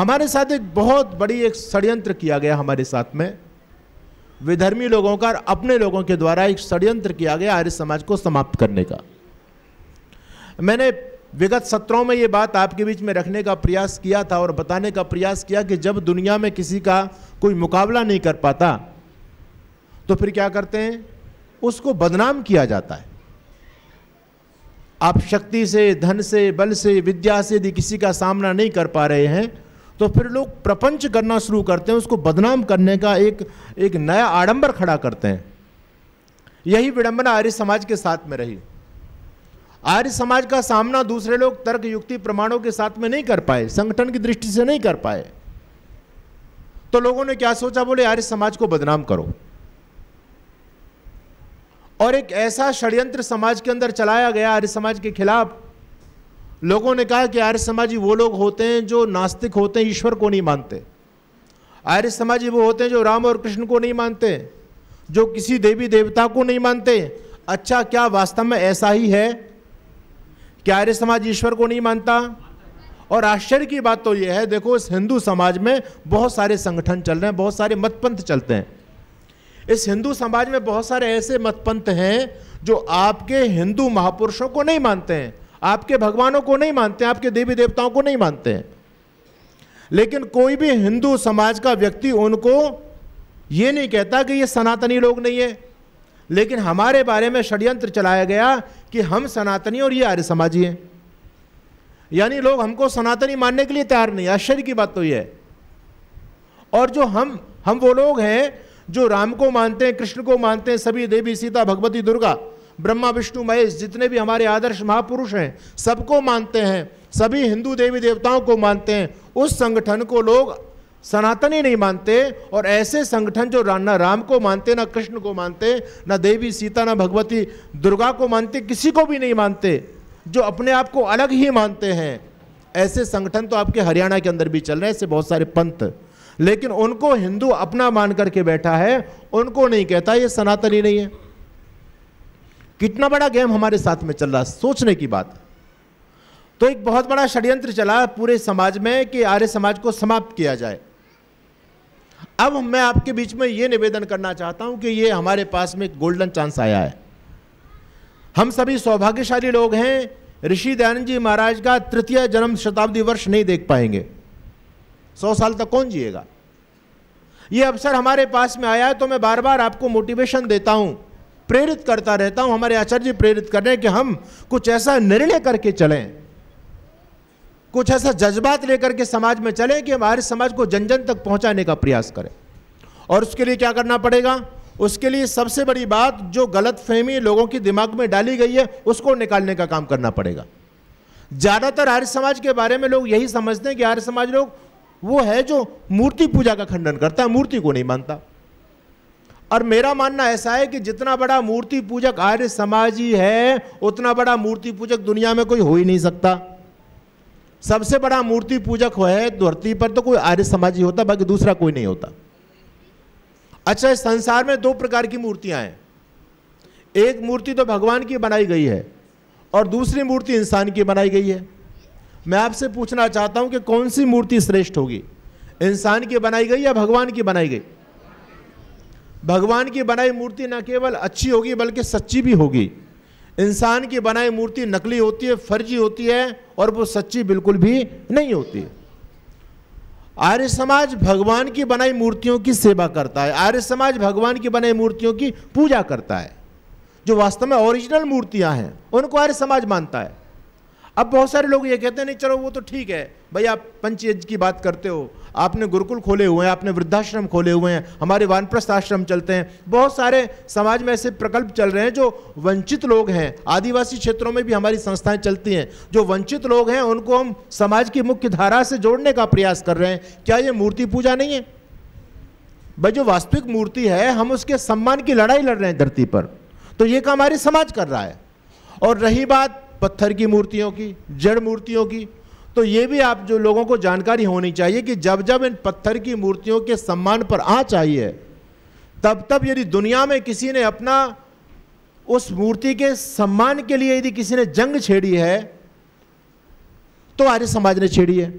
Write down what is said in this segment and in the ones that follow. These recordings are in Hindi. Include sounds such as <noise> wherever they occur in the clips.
हमारे साथ एक बहुत बड़ी एक षड्यंत्र किया गया हमारे साथ में विधर्मी लोगों का और अपने लोगों के द्वारा एक षड्यंत्र किया गया आर्य समाज को समाप्त करने का मैंने विगत सत्रों में ये बात आपके बीच में रखने का प्रयास किया था और बताने का प्रयास किया कि जब दुनिया में किसी का कोई मुकाबला नहीं कर पाता तो फिर क्या करते हैं उसको बदनाम किया जाता है आप शक्ति से धन से बल से विद्या से यदि किसी का सामना नहीं कर पा रहे हैं तो फिर लोग प्रपंच करना शुरू करते हैं उसको बदनाम करने का एक एक नया आडंबर खड़ा करते हैं यही विडंबना आर्य समाज के साथ में रही आर्य समाज का सामना दूसरे लोग तर्क युक्ति प्रमाणों के साथ में नहीं कर पाए संगठन की दृष्टि से नहीं कर पाए तो लोगों ने क्या सोचा बोले आर्य समाज को बदनाम करो और एक ऐसा षड्यंत्र समाज के अंदर चलाया गया आर्य समाज के खिलाफ लोगों ने कहा कि आर्य समाजी वो लोग होते हैं जो नास्तिक होते हैं ईश्वर को नहीं मानते आर्य समाजी वो होते हैं जो राम और कृष्ण को नहीं मानते जो किसी देवी देवता को नहीं मानते अच्छा क्या वास्तव में ऐसा ही है कि आर्य समाज ईश्वर को नहीं मानता और आश्चर्य की बात तो यह है देखो इस हिंदू समाज में बहुत सारे संगठन चल रहे हैं बहुत सारे मतपंथ चलते हैं इस हिंदू समाज में बहुत सारे ऐसे मतपंथ हैं जो आपके हिंदू महापुरुषों को नहीं मानते हैं आपके भगवानों को नहीं मानते आपके देवी देवताओं को नहीं मानते हैं लेकिन कोई भी हिंदू समाज का व्यक्ति उनको ये नहीं कहता कि ये सनातनी लोग नहीं है लेकिन हमारे बारे में षड्यंत्र चलाया गया कि हम सनातनी और ये आर्य समाजी हैं यानी लोग हमको सनातनी मानने के लिए तैयार नहीं आश्चर्य की बात तो ये है और जो हम हम वो लोग हैं जो राम को मानते हैं कृष्ण को मानते हैं सभी देवी सीता भगवती दुर्गा ब्रह्मा विष्णु महेश जितने भी हमारे आदर्श महापुरुष हैं सबको मानते हैं सभी हिंदू देवी देवताओं को मानते हैं उस संगठन को लोग सनातन ही नहीं मानते और ऐसे संगठन जो ना राम को मानते ना कृष्ण को मानते ना देवी सीता ना भगवती दुर्गा को मानते किसी को भी नहीं मानते जो अपने आप को अलग ही मानते हैं ऐसे संगठन तो आपके हरियाणा के अंदर भी चल रहे हैं ऐसे बहुत सारे पंथ लेकिन उनको हिंदू अपना मान करके बैठा है उनको नहीं कहता ये सनातन ही नहीं है कितना बड़ा गेम हमारे साथ में चल रहा है सोचने की बात तो एक बहुत बड़ा षड्यंत्र चला पूरे समाज में कि आर्य समाज को समाप्त किया जाए अब मैं आपके बीच में ये निवेदन करना चाहता हूं कि ये हमारे पास में एक गोल्डन चांस आया है हम सभी सौभाग्यशाली लोग हैं ऋषि दयानंद जी महाराज का तृतीय जन्म शताब्दी वर्ष नहीं देख पाएंगे सौ साल तक कौन जिएगा ये अवसर हमारे पास में आया है तो मैं बार बार आपको मोटिवेशन देता हूं प्रेरित करता रहता हूं हमारे आचार्य प्रेरित कर रहे हैं कि हम कुछ ऐसा निर्णय करके चलें कुछ ऐसा जज्बात लेकर के समाज में चलें कि हमारे समाज को जन जन तक पहुंचाने का प्रयास करें और उसके लिए क्या करना पड़ेगा उसके लिए सबसे बड़ी बात जो गलत फहमी लोगों के दिमाग में डाली गई है उसको निकालने का काम करना पड़ेगा ज़्यादातर आर्य समाज के बारे में लोग यही समझते हैं कि आर्य समाज लोग वो है जो मूर्ति पूजा का खंडन करता है मूर्ति को नहीं मानता और मेरा मानना ऐसा है कि जितना बड़ा मूर्ति पूजक आर्य समाजी है उतना बड़ा मूर्ति पूजक दुनिया में कोई हो ही नहीं सकता सबसे बड़ा मूर्ति पूजक हो है धरती पर तो कोई आर्य समाज ही होता बाकी दूसरा कोई नहीं होता अच्छा इस संसार में दो प्रकार की मूर्तियां हैं एक मूर्ति तो भगवान की बनाई गई है और दूसरी मूर्ति इंसान की बनाई गई है मैं आपसे पूछना चाहता हूं कि कौन सी मूर्ति श्रेष्ठ होगी इंसान की बनाई गई या भगवान की बनाई गई भगवान की बनाई मूर्ति न केवल अच्छी होगी बल्कि सच्ची भी होगी इंसान की बनाई मूर्ति नकली होती है फर्जी होती है और वो सच्ची बिल्कुल भी नहीं होती आर्य समाज भगवान की बनाई मूर्तियों की सेवा करता है आर्य समाज भगवान की बनाई मूर्तियों की पूजा करता है जो वास्तव में ओरिजिनल मूर्तियां हैं उनको आर्य समाज मानता है अब बहुत सारे लोग ये कहते हैं नहीं चलो वो तो ठीक है भाई आप पंचयज्ञ की बात करते हो आपने गुरुकुल खोले हुए हैं आपने वृद्धाश्रम खोले हुए हैं हमारे वानप्रस्थ आश्रम चलते हैं बहुत सारे समाज में ऐसे प्रकल्प चल रहे हैं जो वंचित लोग हैं आदिवासी क्षेत्रों में भी हमारी संस्थाएं चलती हैं जो वंचित लोग हैं उनको हम समाज की मुख्य धारा से जोड़ने का प्रयास कर रहे हैं क्या ये मूर्ति पूजा नहीं है भाई जो वास्तविक मूर्ति है हम उसके सम्मान की लड़ाई लड़ रहे हैं धरती पर तो ये काम हमारे समाज कर रहा है और रही बात पत्थर की मूर्तियों की जड़ मूर्तियों की तो ये भी आप जो लोगों को जानकारी होनी चाहिए कि जब जब इन पत्थर की मूर्तियों के सम्मान पर आ चाहिए तब तब यदि दुनिया में किसी ने अपना उस मूर्ति के सम्मान के लिए यदि किसी ने जंग छेड़ी है तो आर्य समाज ने छेड़ी है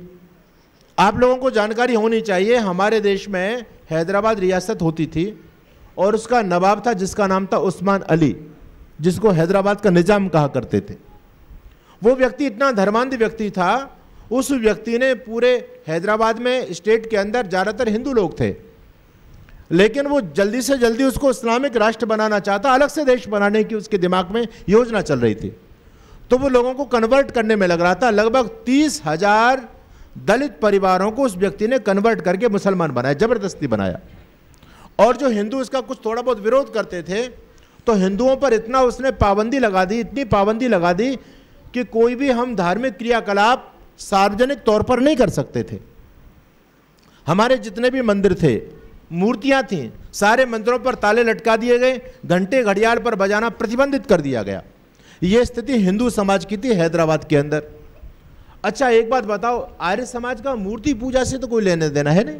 आप लोगों को जानकारी होनी चाहिए हमारे देश में हैदराबाद रियासत होती थी और उसका नवाब था जिसका नाम था उस्मान अली जिसको हैदराबाद का निज़ाम कहा करते थे वो व्यक्ति इतना धर्मांध व्यक्ति था उस व्यक्ति ने पूरे हैदराबाद में स्टेट के अंदर ज़्यादातर हिंदू लोग थे लेकिन वो जल्दी से जल्दी उसको इस्लामिक राष्ट्र बनाना चाहता अलग से देश बनाने की उसके दिमाग में योजना चल रही थी तो वो लोगों को कन्वर्ट करने में लग रहा था लगभग तीस हजार दलित परिवारों को उस व्यक्ति ने कन्वर्ट करके मुसलमान बनाया जबरदस्ती बनाया और जो हिंदू इसका कुछ थोड़ा बहुत विरोध करते थे तो हिंदुओं पर इतना उसने पाबंदी लगा दी इतनी पाबंदी लगा दी कि कोई भी हम धार्मिक क्रियाकलाप सार्वजनिक तौर पर नहीं कर सकते थे हमारे जितने भी मंदिर थे मूर्तियां थीं सारे मंदिरों पर ताले लटका दिए गए घंटे घड़ियाल पर बजाना प्रतिबंधित कर दिया गया ये स्थिति हिंदू समाज की थी हैदराबाद के अंदर अच्छा एक बात बताओ आर्य समाज का मूर्ति पूजा से तो कोई लेने देना है नहीं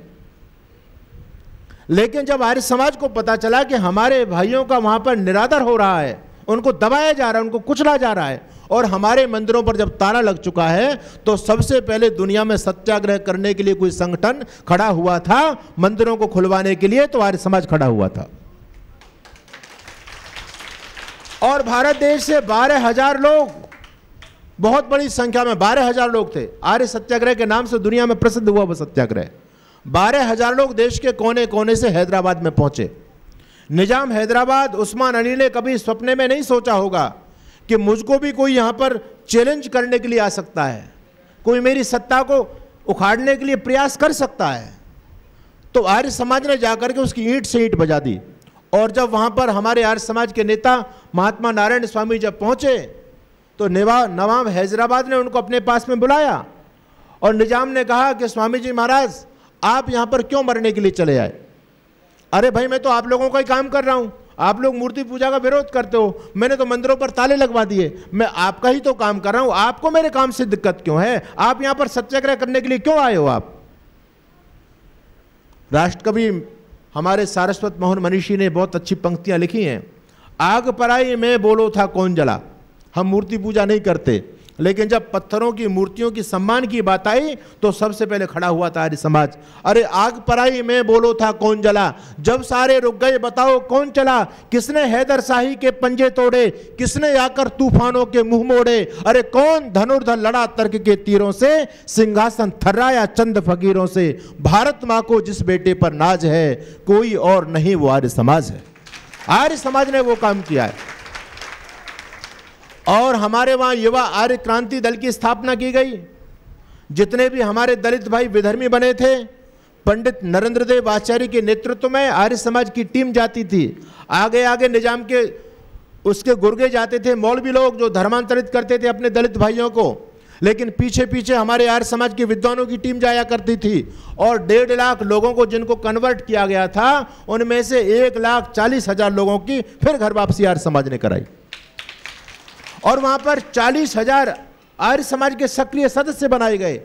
लेकिन जब आर्य समाज को पता चला कि हमारे भाइयों का वहां पर निरादर हो रहा है उनको दबाया जा रहा है उनको कुचला जा रहा है और हमारे मंदिरों पर जब ताला लग चुका है तो सबसे पहले दुनिया में सत्याग्रह करने के लिए कोई संगठन खड़ा हुआ था मंदिरों को खुलवाने के लिए तो आर्य समाज खड़ा हुआ था और भारत देश से बारह हजार लोग बहुत बड़ी संख्या में बारह हजार लोग थे आर्य सत्याग्रह के नाम से दुनिया में प्रसिद्ध हुआ वह सत्याग्रह बारह हजार लोग देश के कोने कोने से हैदराबाद में पहुंचे निजाम हैदराबाद उस्मान अली ने कभी सपने में नहीं सोचा होगा कि मुझको भी कोई यहाँ पर चैलेंज करने के लिए आ सकता है कोई मेरी सत्ता को उखाड़ने के लिए प्रयास कर सकता है तो आर्य समाज ने जाकर के उसकी ईंट से ईंट बजा दी और जब वहाँ पर हमारे आर्य समाज के नेता महात्मा नारायण स्वामी जब पहुँचे तो नवा नवाब हैदराबाद ने उनको अपने पास में बुलाया और निजाम ने कहा कि स्वामी जी महाराज आप यहाँ पर क्यों मरने के लिए चले आए अरे भाई मैं तो आप लोगों का ही काम कर रहा हूँ आप लोग मूर्ति पूजा का विरोध करते हो मैंने तो मंदिरों पर ताले लगवा दिए मैं आपका ही तो काम कर रहा हूं आपको मेरे काम से दिक्कत क्यों है आप यहां पर सत्याग्रह करने के लिए क्यों आए हो आप राष्ट्रकवि हमारे सारस्वत मोहन मनीषी ने बहुत अच्छी पंक्तियां लिखी हैं आग पराई में बोलो था कौन जला हम मूर्ति पूजा नहीं करते लेकिन जब पत्थरों की मूर्तियों की सम्मान की बात आई तो सबसे पहले खड़ा हुआ था आर्य समाज अरे आग पर आई मैं बोलो था कौन जला जब सारे रुक गए बताओ कौन चला किसने हैदर शाही के पंजे तोड़े किसने आकर तूफानों के मुंह मोड़े अरे कौन धनुर्धर लड़ा तर्क के तीरों से सिंहासन थर्राया चंद फकीरों से भारत माँ को जिस बेटे पर नाज है कोई और नहीं वो आर्य समाज है आर्य समाज ने वो काम किया है और हमारे वहाँ युवा आर्य क्रांति दल की स्थापना की गई जितने भी हमारे दलित भाई विधर्मी बने थे पंडित नरेंद्र देव आचार्य के नेतृत्व में आर्य समाज की टीम जाती थी आगे आगे निजाम के उसके गुर्गे जाते थे मौलवी लोग जो धर्मांतरित करते थे अपने दलित भाइयों को लेकिन पीछे पीछे हमारे आर्य समाज के विद्वानों की टीम जाया करती थी और डेढ़ लाख लोगों को जिनको कन्वर्ट किया गया था उनमें से एक लाख चालीस हजार लोगों की फिर घर वापसी आर्य समाज ने कराई और वहाँ पर चालीस हजार आर्य समाज के सक्रिय सदस्य बनाए गए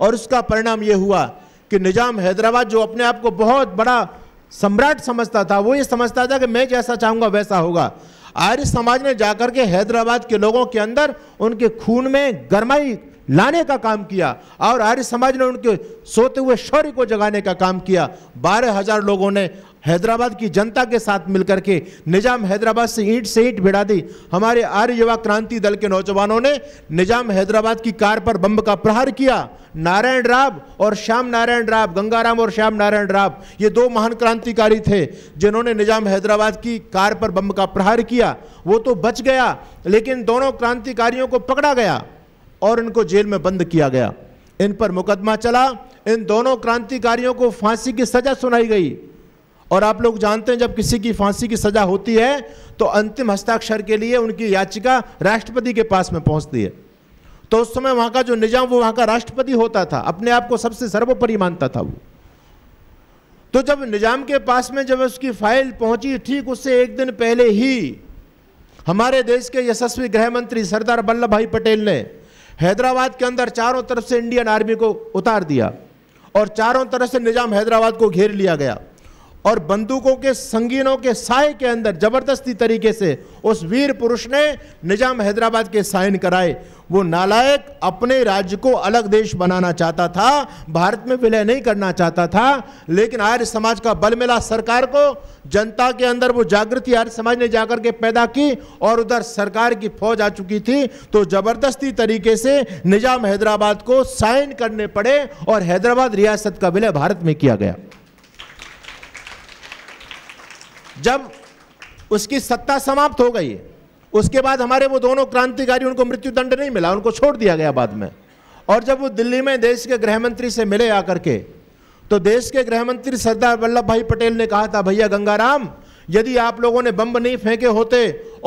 और उसका परिणाम ये हुआ कि निजाम हैदराबाद जो अपने आप को बहुत बड़ा सम्राट समझता था वो ये समझता था कि मैं जैसा चाहूँगा वैसा होगा आर्य समाज ने जाकर के हैदराबाद के लोगों के अंदर उनके खून में गर्माई लाने का काम किया और आर्य समाज ने उनके सोते हुए शौर्य को जगाने का काम किया बारह हजार लोगों ने हैदराबाद की जनता के साथ मिलकर के निजाम हैदराबाद से ईंट से ईंट भिड़ा दी हमारे आर्य युवा क्रांति दल के नौजवानों ने निजाम हैदराबाद की कार पर बम का प्रहार किया नारायण राव और श्याम नारायण राव गंगाराम और श्याम नारायण राव ये दो महान क्रांतिकारी थे जिन्होंने निजाम हैदराबाद की कार पर बम का प्रहार किया वो तो बच गया लेकिन दोनों क्रांतिकारियों को पकड़ा गया और इनको जेल में बंद किया गया इन पर मुकदमा चला इन दोनों क्रांतिकारियों को फांसी की सजा सुनाई गई और आप लोग जानते हैं जब किसी की फांसी की सजा होती है तो अंतिम हस्ताक्षर के लिए उनकी याचिका राष्ट्रपति के पास में पहुंचती है तो उस समय वहां का जो निजाम वो वहां का राष्ट्रपति होता था अपने आप को सबसे सर्वोपरि मानता था वो तो जब निजाम के पास में जब उसकी फाइल पहुंची ठीक उससे एक दिन पहले ही हमारे देश के यशस्वी गृह मंत्री सरदार वल्लभ भाई पटेल ने हैदराबाद के अंदर चारों तरफ से इंडियन आर्मी को उतार दिया और चारों तरफ से निजाम हैदराबाद को घेर लिया गया और बंदूकों के संगीनों के साय के अंदर जबरदस्ती तरीके से उस वीर पुरुष ने निजाम हैदराबाद के साइन कराए वो नालायक अपने राज्य को अलग देश बनाना चाहता था भारत में विलय नहीं करना चाहता था लेकिन आर्य समाज का बल मिला सरकार को जनता के अंदर वो जागृति आर्य समाज ने जाकर के पैदा की और उधर सरकार की फौज आ चुकी थी तो जबरदस्ती तरीके से निजाम हैदराबाद को साइन करने पड़े और हैदराबाद रियासत का विलय भारत में किया गया जब उसकी सत्ता समाप्त हो गई उसके बाद हमारे वो दोनों क्रांतिकारी उनको मृत्युदंड नहीं मिला उनको छोड़ दिया गया बाद में और जब वो दिल्ली में देश के गृह मंत्री से मिले आकर के तो देश के गृह मंत्री सरदार वल्लभ भाई पटेल ने कहा था भैया गंगाराम यदि आप लोगों ने बम नहीं फेंके होते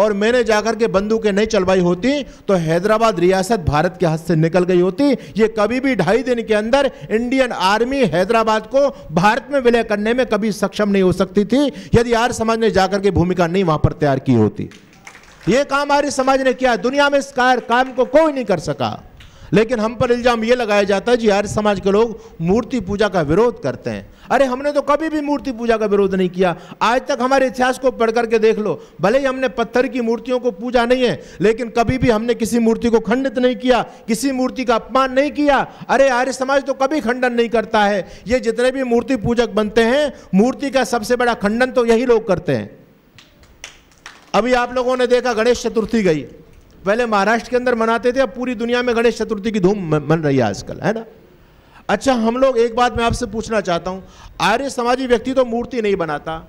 और मैंने जाकर के बंदूकें नहीं चलवाई होती तो हैदराबाद रियासत भारत के हाथ से निकल गई होती ये कभी भी ढाई दिन के अंदर इंडियन आर्मी हैदराबाद को भारत में विलय करने में कभी सक्षम नहीं हो सकती थी यदि आर्य समाज ने जाकर के भूमिका नहीं वहां पर तैयार की होती ये काम आर्य समाज ने किया दुनिया में इस कार, काम को कोई नहीं कर सका लेकिन हम पर इल्ज़ाम ये लगाया जाता है जी आर्य समाज के लोग मूर्ति पूजा का विरोध करते हैं अरे हमने तो कभी भी मूर्ति पूजा का विरोध नहीं किया आज तक हमारे इतिहास को पढ़ करके देख लो भले ही हमने पत्थर की मूर्तियों को पूजा नहीं है लेकिन कभी भी हमने किसी मूर्ति को खंडित नहीं किया किसी मूर्ति का अपमान नहीं किया अरे आर्य समाज तो कभी खंडन नहीं करता है ये जितने भी मूर्ति पूजक बनते हैं मूर्ति का सबसे बड़ा खंडन तो यही लोग करते हैं अभी आप लोगों ने देखा गणेश चतुर्थी गई पहले महाराष्ट्र के अंदर मनाते थे अब पूरी दुनिया में गणेश चतुर्थी की धूम मन रही है आजकल है ना अच्छा हम लोग एक बात मैं आपसे पूछना चाहता हूँ आर्य समाजी व्यक्ति तो मूर्ति नहीं बनाता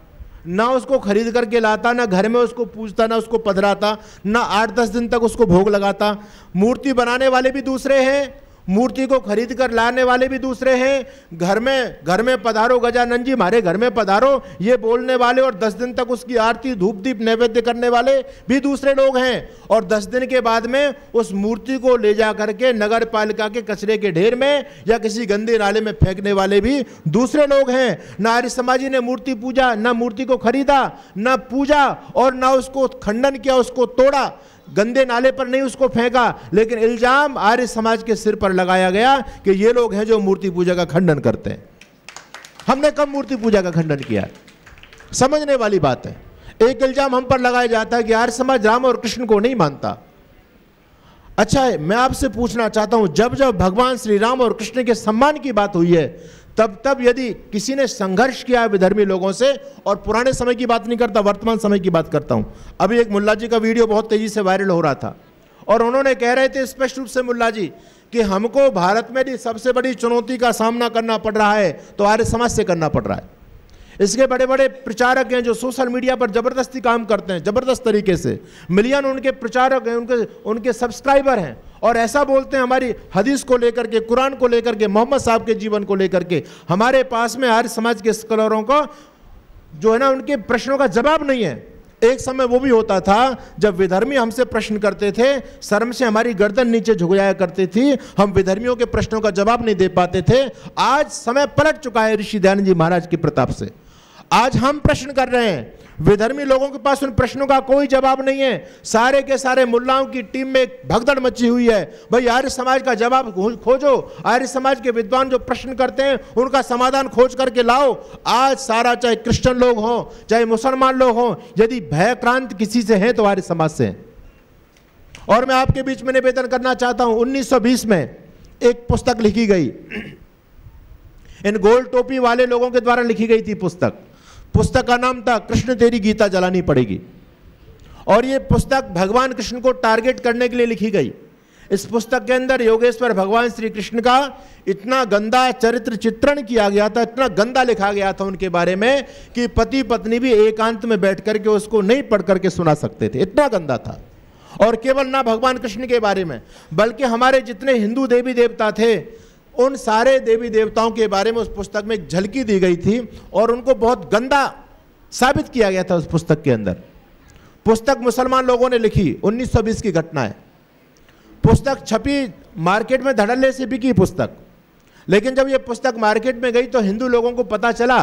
ना उसको खरीद करके लाता ना घर में उसको पूजता ना उसको पधराता ना आठ दस दिन तक उसको भोग लगाता मूर्ति बनाने वाले भी दूसरे हैं मूर्ति को खरीद कर लाने वाले भी दूसरे हैं घर में घर में पधारो गजानन जी हमारे घर में पधारो ये बोलने वाले और दस दिन तक उसकी आरती धूप दीप नैवेद्य करने वाले भी दूसरे लोग हैं और दस दिन के बाद में उस मूर्ति को ले जा करके नगर पालिका के कचरे के ढेर में या किसी गंदे नाले में फेंकने वाले भी दूसरे लोग हैं न आर्य समाजी ने मूर्ति पूजा न मूर्ति को खरीदा न पूजा और न उसको खंडन किया उसको तोड़ा गंदे नाले पर नहीं उसको फेंका लेकिन इल्जाम आर्य समाज के सिर पर लगाया गया कि ये लोग हैं जो मूर्ति पूजा का खंडन करते हैं हमने कब मूर्ति पूजा का खंडन किया समझने वाली बात है एक इल्जाम हम पर लगाया जाता है कि आर्य समाज राम और कृष्ण को नहीं मानता अच्छा है मैं आपसे पूछना चाहता हूं जब जब भगवान श्री राम और कृष्ण के सम्मान की बात हुई है तब तब यदि किसी ने संघर्ष किया है विधर्मी लोगों से और पुराने समय की बात नहीं करता वर्तमान समय की बात करता हूं अभी एक मुल्ला जी का वीडियो बहुत तेज़ी से वायरल हो रहा था और उन्होंने कह रहे थे स्पष्ट रूप से मुल्ला जी कि हमको भारत में भी सबसे बड़ी चुनौती का सामना करना पड़ रहा है तो आर्य समाज से करना पड़ रहा है इसके बड़े बड़े प्रचारक हैं जो सोशल मीडिया पर ज़बरदस्ती काम करते हैं ज़बरदस्त तरीके से मिलियन उनके प्रचारक हैं उनके उनके सब्सक्राइबर हैं और ऐसा बोलते हैं हमारी हदीस को लेकर के कुरान को लेकर के मोहम्मद साहब के जीवन को लेकर के हमारे पास में हर समाज के स्कॉलरों को जो है ना उनके प्रश्नों का जवाब नहीं है एक समय वो भी होता था जब विधर्मी हमसे प्रश्न करते थे शर्म से हमारी गर्दन नीचे झुक जाया करती थी हम विधर्मियों के प्रश्नों का जवाब नहीं दे पाते थे आज समय पलट चुका है ऋषि दयानंद जी महाराज के प्रताप से आज हम प्रश्न कर रहे हैं विधर्मी लोगों के पास उन प्रश्नों का कोई जवाब नहीं है सारे के सारे मुल्लाओं की टीम में भगदड़ मची हुई है भाई आर्य समाज का जवाब खोजो आर्य समाज के विद्वान जो प्रश्न करते हैं उनका समाधान खोज करके लाओ आज सारा चाहे क्रिश्चियन लोग हों चाहे मुसलमान लोग हों यदि भयक्रांत किसी से है तो आर्य समाज से और मैं आपके बीच में निवेदन करना चाहता हूं उन्नीस में एक पुस्तक लिखी गई <clears throat> इन गोल टोपी वाले लोगों के द्वारा लिखी गई थी पुस्तक पुस्तक का नाम था कृष्ण तेरी गीता जलानी पड़ेगी और ये पुस्तक भगवान कृष्ण को टारगेट करने के लिए लिखी गई इस पुस्तक के अंदर योगेश्वर भगवान श्री कृष्ण का इतना गंदा चरित्र चित्रण किया गया था इतना गंदा लिखा गया था उनके बारे में कि पति पत्नी भी एकांत में बैठ करके उसको नहीं पढ़ करके सुना सकते थे इतना गंदा था और केवल ना भगवान कृष्ण के बारे में बल्कि हमारे जितने हिंदू देवी देवता थे उन सारे देवी देवताओं के बारे में उस पुस्तक में झलकी दी गई थी और उनको बहुत गंदा साबित किया गया था उस पुस्तक के अंदर पुस्तक मुसलमान लोगों ने लिखी 1920 की घटना है पुस्तक छपी मार्केट में धड़ल्ले से बिकी पुस्तक लेकिन जब ये पुस्तक मार्केट में गई तो हिंदू लोगों को पता चला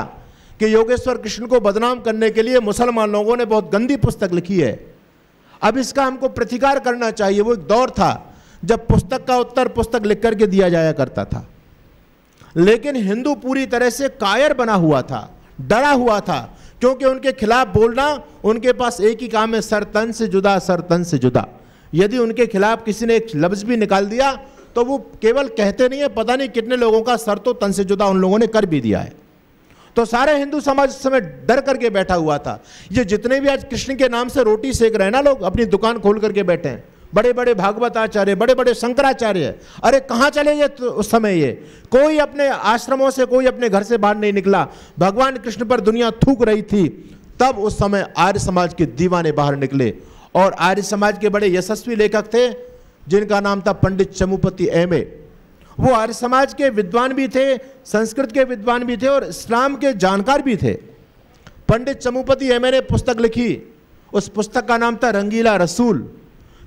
कि योगेश्वर कृष्ण को बदनाम करने के लिए मुसलमान लोगों ने बहुत गंदी पुस्तक लिखी है अब इसका हमको प्रतिकार करना चाहिए वो एक दौर था जब पुस्तक का उत्तर पुस्तक लिख करके दिया जाया करता था लेकिन हिंदू पूरी तरह से कायर बना हुआ था डरा हुआ था क्योंकि उनके खिलाफ बोलना उनके पास एक ही काम है सरतन से जुदा सरतन से जुदा यदि उनके खिलाफ किसी ने एक लफ्ज़ भी निकाल दिया तो वो केवल कहते नहीं है पता नहीं कितने लोगों का सर तो तन से जुदा उन लोगों ने कर भी दिया है तो सारे हिंदू समाज समय डर करके बैठा हुआ था ये जितने भी आज कृष्ण के नाम से रोटी सेक रहे हैं ना लोग अपनी दुकान खोल करके बैठे हैं बड़े बड़े भागवत आचार्य बड़े बड़े शंकराचार्य अरे कहाँ चले गए तो उस समय ये कोई अपने आश्रमों से कोई अपने घर से बाहर नहीं निकला भगवान कृष्ण पर दुनिया थूक रही थी तब उस समय आर्य समाज के दीवाने बाहर निकले और आर्य समाज के बड़े यशस्वी लेखक थे जिनका नाम था पंडित चमुपति एम वो आर्य समाज के विद्वान भी थे संस्कृत के विद्वान भी थे और इस्लाम के जानकार भी थे पंडित चमुपति एम ने पुस्तक लिखी उस पुस्तक का नाम था रंगीला रसूल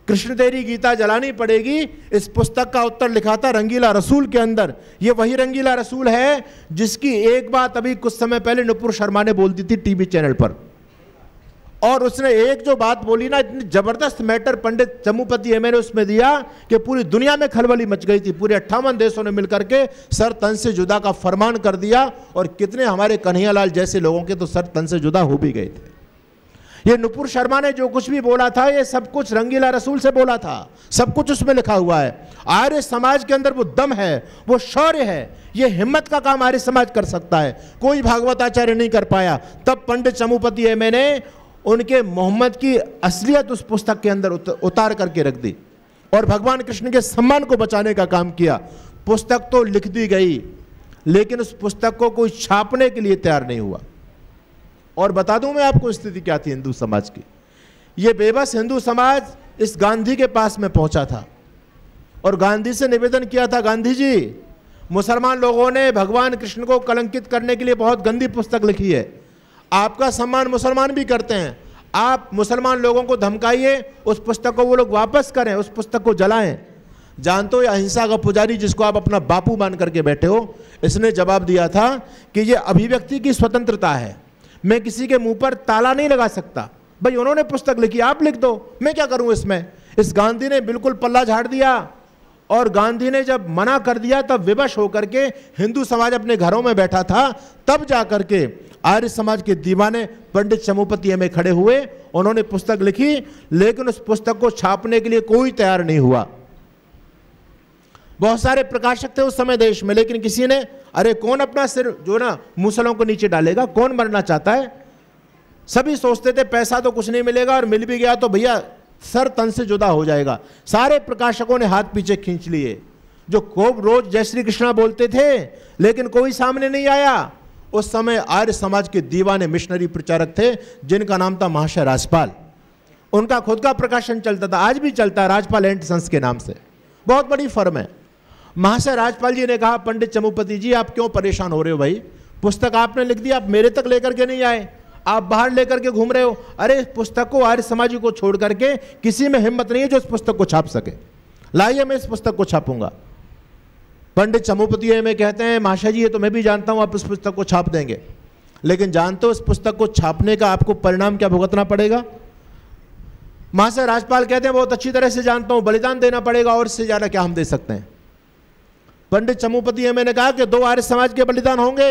कृष्ण तेरी गीता जलानी पड़ेगी इस पुस्तक का उत्तर लिखा था रंगीला रसूल के अंदर ये वही रंगीला रसूल है जिसकी एक बात अभी कुछ समय पहले नुपुर शर्मा ने बोल दी थी टीवी चैनल पर और उसने एक जो बात बोली ना इतनी जबरदस्त मैटर पंडित चमुपति एम ने उसमें दिया कि पूरी दुनिया में खलबली मच गई थी पूरे अट्ठावन देशों ने मिलकर के सर तन से जुदा का फरमान कर दिया और कितने हमारे कन्हैयालाल जैसे लोगों के तो सर तन से जुदा हो भी गए थे ये नुपुर शर्मा ने जो कुछ भी बोला था ये सब कुछ रंगीला रसूल से बोला था सब कुछ उसमें लिखा हुआ है आर्य समाज के अंदर वो दम है वो शौर्य है ये हिम्मत का काम आर्य समाज कर सकता है कोई भागवत आचार्य नहीं कर पाया तब पंडित चमुपति है मैंने उनके मोहम्मद की असलियत उस पुस्तक के अंदर उतार करके रख दी और भगवान कृष्ण के सम्मान को बचाने का काम किया पुस्तक तो लिख दी गई लेकिन उस पुस्तक को कोई छापने के लिए तैयार नहीं हुआ और बता दूं मैं आपको स्थिति क्या थी हिंदू समाज की ये बेबस हिंदू समाज इस गांधी के पास में पहुंचा था और गांधी से निवेदन किया था गांधी जी मुसलमान लोगों ने भगवान कृष्ण को कलंकित करने के लिए बहुत गंदी पुस्तक लिखी है आपका सम्मान मुसलमान भी करते हैं आप मुसलमान लोगों को धमकाइए उस पुस्तक को वो लोग वापस करें उस पुस्तक को जलाएं जानते हो अहिंसा का पुजारी जिसको आप अपना बापू मान करके बैठे हो इसने जवाब दिया था कि ये अभिव्यक्ति की स्वतंत्रता है मैं किसी के मुंह पर ताला नहीं लगा सकता भाई उन्होंने पुस्तक लिखी आप लिख दो मैं क्या करूं इसमें इस गांधी ने बिल्कुल पल्ला झाड़ दिया और गांधी ने जब मना कर दिया तब विवश होकर के हिंदू समाज अपने घरों में बैठा था तब जा करके आर्य समाज के दीवाने पंडित चमोपति में खड़े हुए उन्होंने पुस्तक लिखी लेकिन उस पुस्तक को छापने के लिए कोई तैयार नहीं हुआ बहुत सारे प्रकाशक थे उस समय देश में लेकिन किसी ने अरे कौन अपना सिर जो ना मुसलों को नीचे डालेगा कौन मरना चाहता है सभी सोचते थे पैसा तो कुछ नहीं मिलेगा और मिल भी गया तो भैया सर तन से जुदा हो जाएगा सारे प्रकाशकों ने हाथ पीछे खींच लिए जो खूब रोज जय श्री कृष्णा बोलते थे लेकिन कोई सामने नहीं आया उस समय आर्य समाज के दीवाने मिशनरी प्रचारक थे जिनका नाम था महाशय राजपाल उनका खुद का प्रकाशन चलता था आज भी चलता है राजपाल एंड सन्स के नाम से बहुत बड़ी फर्म है महाशय राजपाल जी ने कहा पंडित चमुपति जी आप क्यों परेशान हो रहे हो भाई पुस्तक आपने लिख दी आप मेरे तक लेकर के नहीं आए आप बाहर लेकर के घूम रहे हो अरे पुस्तक को आर्य समाज को छोड़ करके किसी में हिम्मत नहीं है जो इस पुस्तक को छाप सके लाइए मैं इस पुस्तक को छापूंगा पंडित चमुपति में कहते हैं महाशा जी ये तो मैं भी जानता हूं आप इस पुस्तक को छाप देंगे लेकिन जानते हो इस पुस्तक को छापने का आपको परिणाम क्या भुगतना पड़ेगा महाशय राजपाल कहते हैं बहुत अच्छी तरह से जानता हूँ बलिदान देना पड़ेगा और इससे ज़्यादा क्या हम दे सकते हैं पंडित चमूपति है मैंने कहा कि दो आर्य समाज के बलिदान होंगे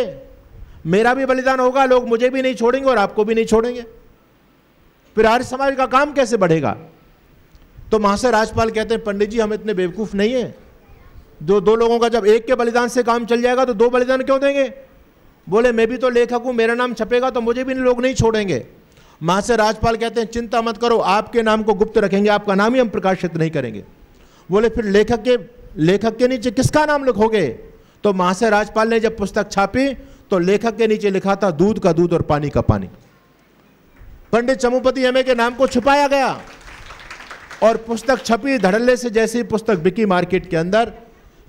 मेरा भी बलिदान होगा लोग मुझे भी नहीं छोड़ेंगे और आपको भी नहीं छोड़ेंगे फिर आर्य समाज का काम कैसे बढ़ेगा तो महाशय राजपाल कहते हैं पंडित जी हम इतने बेवकूफ़ नहीं है दो दो लोगों का जब एक के बलिदान से काम चल जाएगा तो दो बलिदान क्यों देंगे बोले मैं भी तो लेखक हूँ मेरा नाम छपेगा तो मुझे भी लोग नहीं छोड़ेंगे महाशय राजपाल कहते हैं चिंता मत करो आपके नाम को गुप्त रखेंगे आपका नाम ही हम प्रकाशित नहीं करेंगे बोले फिर लेखक के लेखक के नीचे किसका नाम लिखोगे तो महाशय राजपाल ने जब पुस्तक छापी तो लेखक के नीचे लिखा था दूध का दूध और पानी का पानी पंडित चमुपति एमए के नाम को छुपाया गया और पुस्तक छपी धड़ल्ले से जैसे ही पुस्तक बिकी मार्केट के अंदर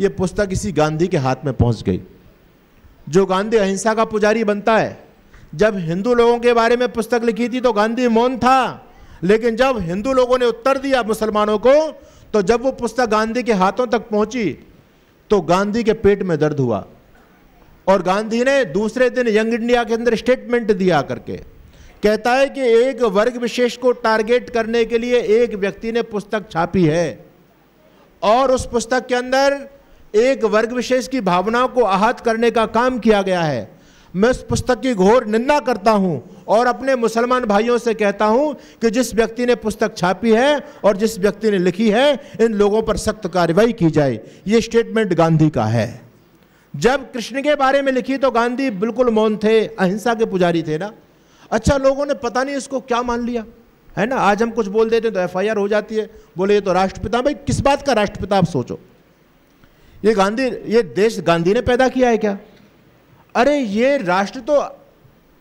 यह पुस्तक इसी गांधी के हाथ में पहुंच गई जो गांधी अहिंसा का पुजारी बनता है जब हिंदू लोगों के बारे में पुस्तक लिखी थी तो गांधी मौन था लेकिन जब हिंदू लोगों ने उत्तर दिया मुसलमानों को तो जब वो पुस्तक गांधी के हाथों तक पहुंची तो गांधी के पेट में दर्द हुआ और गांधी ने दूसरे दिन यंग इंडिया के अंदर स्टेटमेंट दिया करके कहता है कि एक वर्ग विशेष को टारगेट करने के लिए एक व्यक्ति ने पुस्तक छापी है और उस पुस्तक के अंदर एक वर्ग विशेष की भावनाओं को आहत करने का काम किया गया है मैं उस पुस्तक की घोर निंदा करता हूँ और अपने मुसलमान भाइयों से कहता हूँ कि जिस व्यक्ति ने पुस्तक छापी है और जिस व्यक्ति ने लिखी है इन लोगों पर सख्त कार्रवाई की जाए ये स्टेटमेंट गांधी का है जब कृष्ण के बारे में लिखी तो गांधी बिल्कुल मौन थे अहिंसा के पुजारी थे ना अच्छा लोगों ने पता नहीं इसको क्या मान लिया है ना आज हम कुछ बोल देते तो एफआईआर हो जाती है बोले ये तो राष्ट्रपिता भाई किस बात का राष्ट्रपिता आप सोचो ये गांधी ये देश गांधी ने पैदा किया है क्या अरे ये राष्ट्र तो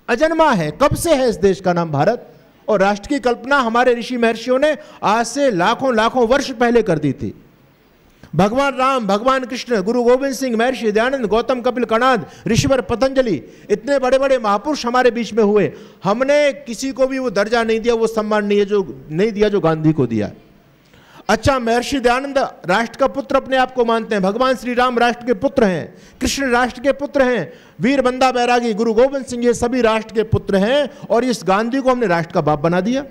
अजन्मा है कब से है इस देश का नाम भारत और राष्ट्र की कल्पना हमारे ऋषि महर्षियों ने आज से लाखों लाखों वर्ष पहले कर दी थी भगवान राम भगवान कृष्ण गुरु गोविंद सिंह महर्षि दयानंद गौतम कपिल कणाद ऋषिवर पतंजलि इतने बड़े बड़े महापुरुष हमारे बीच में हुए हमने किसी को भी वो दर्जा नहीं दिया वो सम्मान नहीं है जो नहीं दिया जो गांधी को दिया है अच्छा महर्षि दयानंद राष्ट्र का पुत्र अपने आप को मानते हैं भगवान श्री राम राष्ट्र के पुत्र हैं कृष्ण राष्ट्र के पुत्र हैं वीर बंदा बैरागी गुरु गोविंद सिंह ये सभी राष्ट्र के पुत्र हैं और इस गांधी को हमने राष्ट्र का बाप बना दिया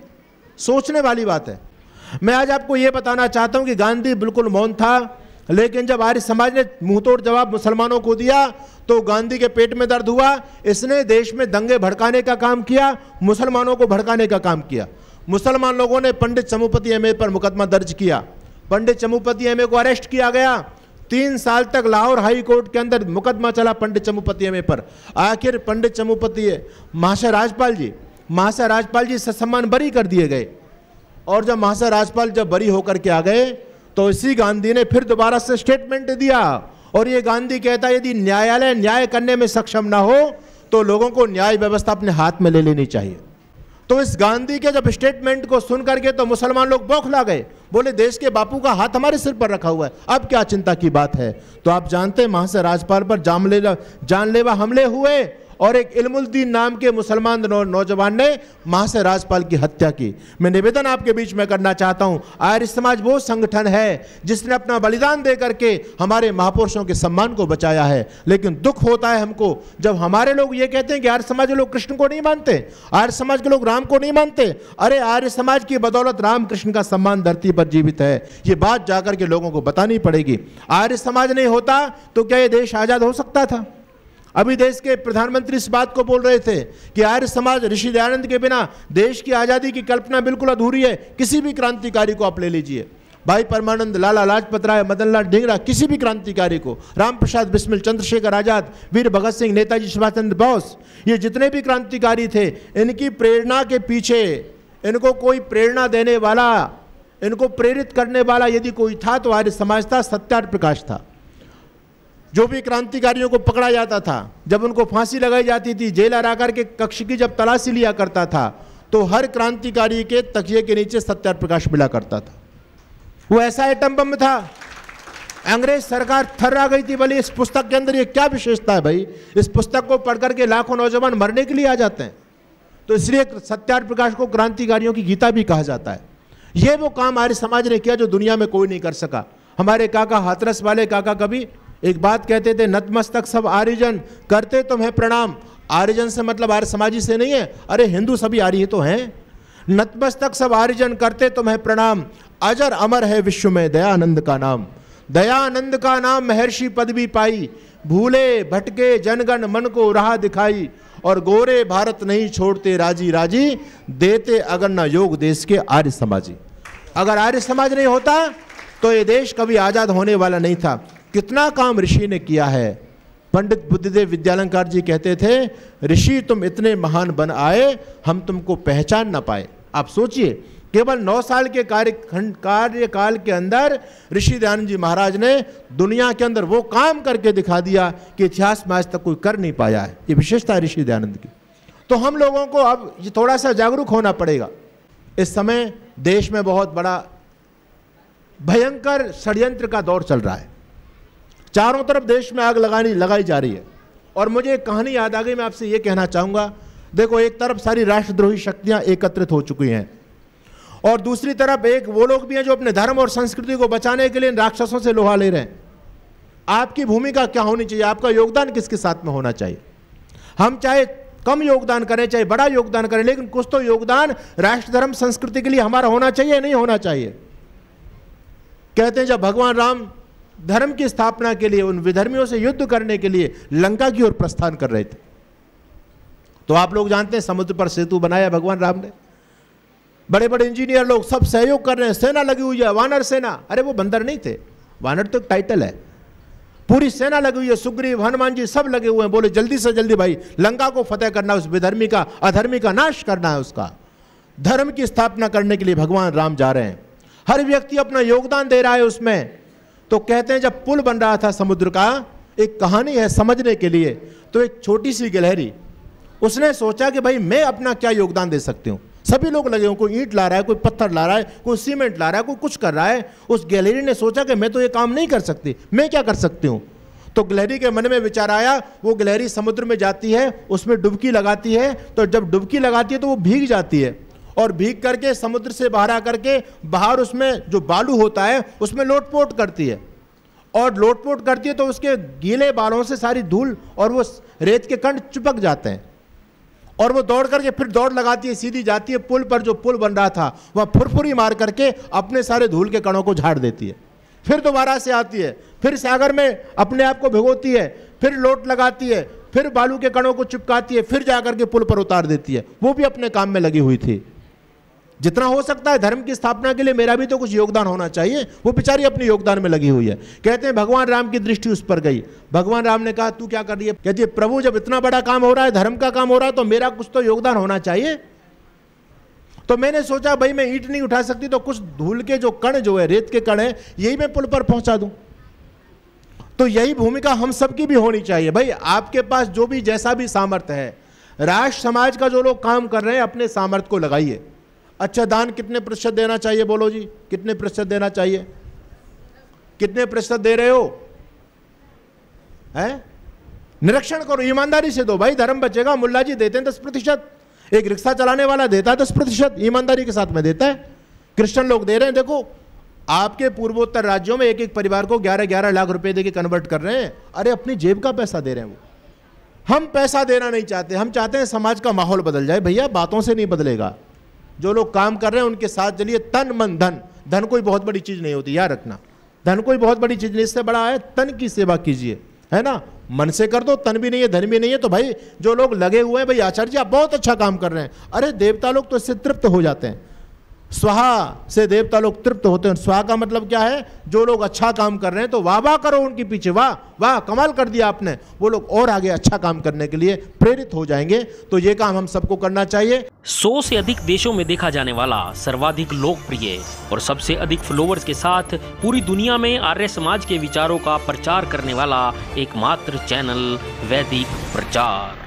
सोचने वाली बात है मैं आज आपको ये बताना चाहता हूँ कि गांधी बिल्कुल मौन था लेकिन जब आर्य समाज ने मुंहतोड़ जवाब मुसलमानों को दिया तो गांधी के पेट में दर्द हुआ इसने देश में दंगे भड़काने का काम किया मुसलमानों को भड़काने का काम किया मुसलमान लोगों ने पंडित चमुपति एम पर मुकदमा दर्ज किया पंडित चमुपति एम को अरेस्ट किया गया तीन साल तक लाहौर हाई कोर्ट के अंदर मुकदमा चला पंडित चमुपति एम पर आखिर पंडित चमुपति महाशय राजपाल जी महाशय राजपाल जी सम्मान बरी कर दिए गए और जब महाशय राजपाल जब बरी होकर के आ गए तो इसी गांधी ने फिर दोबारा से स्टेटमेंट दिया और ये गांधी कहता यदि न्यायालय न्याय करने में सक्षम ना हो तो लोगों को न्याय व्यवस्था अपने हाथ में ले लेनी चाहिए तो इस गांधी के जब स्टेटमेंट को सुन करके तो मुसलमान लोग बौखला गए बोले देश के बापू का हाथ हमारे सिर पर रखा हुआ है अब क्या चिंता की बात है तो आप जानते हैं वहां से राजपाल पर जानलेवा जानलेवा हमले हुए और एक इलमुद्दीन नाम के मुसलमान नौजवान ने महाशय राजपाल की हत्या की मैं निवेदन आपके बीच में करना चाहता हूँ आर्य समाज वो संगठन है जिसने अपना बलिदान दे करके हमारे महापुरुषों के सम्मान को बचाया है लेकिन दुख होता है हमको जब हमारे लोग ये कहते हैं कि आर्य समाज के लोग कृष्ण को नहीं मानते आर्य समाज के लोग राम को नहीं मानते अरे आर्य समाज की बदौलत रामकृष्ण का सम्मान धरती पर जीवित है ये बात जाकर के लोगों को बतानी पड़ेगी आर्य समाज नहीं होता तो क्या ये देश आज़ाद हो सकता था अभी देश के प्रधानमंत्री इस बात को बोल रहे थे कि आर्य समाज ऋषि दयानंद के बिना देश की आज़ादी की कल्पना बिल्कुल अधूरी है किसी भी क्रांतिकारी को आप ले लीजिए भाई परमानंद लाला लाजपत राय मदन लाल ढींगरा किसी भी क्रांतिकारी को राम प्रसाद बिस्मिल चंद्रशेखर आजाद वीर भगत सिंह नेताजी सुभाष चंद्र बोस ये जितने भी क्रांतिकारी थे इनकी प्रेरणा के पीछे इनको कोई प्रेरणा देने वाला इनको प्रेरित करने वाला यदि कोई था तो आर्य समाज था सत्यार्थ प्रकाश था जो भी क्रांतिकारियों को पकड़ा जाता था जब उनको फांसी लगाई जाती थी जेल हराकर के कक्ष की जब तलाशी लिया करता था तो हर क्रांतिकारी के तकिए के नीचे सत्यार प्रकाश मिला करता था वो ऐसा एटम बम था अंग्रेज सरकार थर्रा गई थी भले इस पुस्तक के अंदर ये क्या विशेषता है भाई इस पुस्तक को पढ़ करके लाखों नौजवान मरने के लिए आ जाते हैं तो इसलिए सत्यार प्रकाश को क्रांतिकारियों की गीता भी कहा जाता है ये वो काम आर्य समाज ने किया जो दुनिया में कोई नहीं कर सका हमारे काका हाथरस वाले काका कभी एक बात कहते थे नतमस्तक सब आर्यजन करते तुम्हें तो प्रणाम आर्यजन से मतलब आर्य समाजी से नहीं है अरे हिंदू सभी आर्य तो हैं नतमस्तक सब आर्यजन करते तुम्हें तो प्रणाम अजर अमर है विश्व में दयानंद का नाम दयानंद का नाम महर्षि पदवी पाई भूले भटके जनगण मन को राह दिखाई और गोरे भारत नहीं छोड़ते राजी राजी देते अगर न योग देश के आर्य समाजी अगर आर्य समाज नहीं होता तो ये देश कभी आज़ाद होने वाला नहीं था कितना काम ऋषि ने किया है पंडित बुद्धदेव विद्यालंकार जी कहते थे ऋषि तुम इतने महान बन आए हम तुमको पहचान ना पाए आप सोचिए केवल नौ साल के कार्य कार्यकाल के अंदर ऋषि दयानंद जी महाराज ने दुनिया के अंदर वो काम करके दिखा दिया कि इतिहास में आज तक कोई कर नहीं पाया है ये विशेषता है ऋषि दयानंद की तो हम लोगों को अब ये थोड़ा सा जागरूक होना पड़ेगा इस समय देश में बहुत बड़ा भयंकर षड्यंत्र का दौर चल रहा है चारों तरफ देश में आग लगानी लगाई जा रही है और मुझे एक कहानी याद आ गई मैं आपसे ये कहना चाहूँगा देखो एक तरफ सारी राष्ट्रद्रोही शक्तियाँ एकत्रित हो चुकी हैं और दूसरी तरफ एक वो लोग भी हैं जो अपने धर्म और संस्कृति को बचाने के लिए राक्षसों से लोहा ले रहे हैं आपकी भूमिका क्या होनी चाहिए आपका योगदान किसके साथ में होना चाहिए हम चाहे कम योगदान करें चाहे बड़ा योगदान करें लेकिन कुछ तो योगदान राष्ट्र धर्म संस्कृति के लिए हमारा होना चाहिए नहीं होना चाहिए कहते हैं जब भगवान राम धर्म की स्थापना के लिए उन विधर्मियों से युद्ध करने के लिए लंका की ओर प्रस्थान कर रहे थे तो आप लोग जानते हैं समुद्र पर सेतु बनाया भगवान राम ने बड़े बड़े इंजीनियर लोग सब सहयोग कर रहे हैं सेना लगी हुई है वानर सेना अरे वो बंदर नहीं थे वानर तो एक टाइटल है पूरी सेना लगी हुई है सुग्रीव हनुमान जी सब लगे हुए हैं बोले जल्दी से जल्दी भाई लंका को फतेह करना उस विधर्मी का अधर्मी का नाश करना है उसका धर्म की स्थापना करने के लिए भगवान राम जा रहे हैं हर व्यक्ति अपना योगदान दे रहा है उसमें तो कहते हैं जब पुल बन रहा था समुद्र का एक कहानी है समझने के लिए तो एक छोटी सी गिलहरी उसने सोचा कि भाई मैं अपना क्या योगदान दे सकती हूँ सभी लोग लगे हों कोई ईंट ला रहा है कोई पत्थर ला रहा है कोई सीमेंट ला रहा है कोई कुछ कर रहा है उस गैलरी ने सोचा कि मैं तो ये काम नहीं कर सकती मैं क्या कर सकती हूँ तो गलहरी के मन में विचार आया वो गलहरी समुद्र में जाती है उसमें डुबकी लगाती है तो जब डुबकी लगाती है तो वो भीग जाती है और भीग करके समुद्र से बाहर आकर के बाहर उसमें जो बालू होता है उसमें लोटपोट करती है और लोटपोट करती है तो उसके गीले बालों से सारी धूल और वो रेत के कंड चिपक जाते हैं और वो दौड़ करके फिर दौड़ लगाती है सीधी जाती है पुल पर जो पुल बन रहा था वह फुरफुरी मार करके अपने सारे धूल के कणों को झाड़ देती है फिर दोबारा से आती है फिर सागर में अपने आप को भिगोती है फिर लोट लगाती है फिर बालू के कणों को चिपकाती है फिर जाकर के पुल पर उतार देती है वो भी अपने काम में लगी हुई थी जितना हो सकता है धर्म की स्थापना के लिए मेरा भी तो कुछ योगदान होना चाहिए वो बेचारी अपने योगदान में लगी हुई है कहते हैं भगवान राम की दृष्टि उस पर गई भगवान राम ने कहा तू क्या कर रही है कहती है प्रभु जब इतना बड़ा काम हो रहा है धर्म का काम हो रहा है तो मेरा कुछ तो योगदान होना चाहिए तो मैंने सोचा भाई मैं ईट नहीं उठा सकती तो कुछ धूल के जो कण जो है रेत के कण है यही मैं पुल पर पहुंचा दूं तो यही भूमिका हम सबकी भी होनी चाहिए भाई आपके पास जो भी जैसा भी सामर्थ्य है राष्ट्र समाज का जो लोग काम कर रहे हैं अपने सामर्थ्य को लगाइए अच्छा दान कितने प्रतिशत देना चाहिए बोलो जी कितने प्रतिशत देना चाहिए कितने प्रतिशत दे रहे हो हैं निरीक्षण करो ईमानदारी से दो भाई धर्म बचेगा मुल्ला जी देते हैं दस प्रतिशत एक रिक्शा चलाने वाला देता है दस प्रतिशत ईमानदारी के साथ में देता है क्रिश्चियन लोग दे रहे हैं देखो आपके पूर्वोत्तर राज्यों में एक एक परिवार को ग्यारह ग्यारह लाख रुपए दे के कन्वर्ट कर रहे हैं अरे अपनी जेब का पैसा दे रहे हैं वो हम पैसा देना नहीं चाहते हम चाहते हैं समाज का माहौल बदल जाए भैया बातों से नहीं बदलेगा जो लोग काम कर रहे हैं उनके साथ चलिए तन मन धन धन कोई बहुत बड़ी चीज़ नहीं होती याद रखना धन कोई बहुत बड़ी चीज़ नहीं इससे बड़ा है तन की सेवा कीजिए है ना मन से कर दो तन भी नहीं है धन भी नहीं है तो भाई जो लोग लगे हुए हैं भाई आचार्य आप बहुत अच्छा काम कर रहे हैं अरे देवता लोग तो इससे तृप्त हो जाते हैं स्वाहा से देवता लोग तृप्त होते हैं स्वाहा का मतलब क्या है जो लोग अच्छा काम कर रहे हैं तो वाह वाह करो उनके पीछे वाह वाह कमाल कर दिया आपने वो लोग और आगे अच्छा काम करने के लिए प्रेरित हो जाएंगे तो ये काम हम सबको करना चाहिए सौ से अधिक देशों में देखा जाने वाला सर्वाधिक लोकप्रिय और सबसे अधिक फॉलोअर्स के साथ पूरी दुनिया में आर्य समाज के विचारों का प्रचार करने वाला एकमात्र चैनल वैदिक प्रचार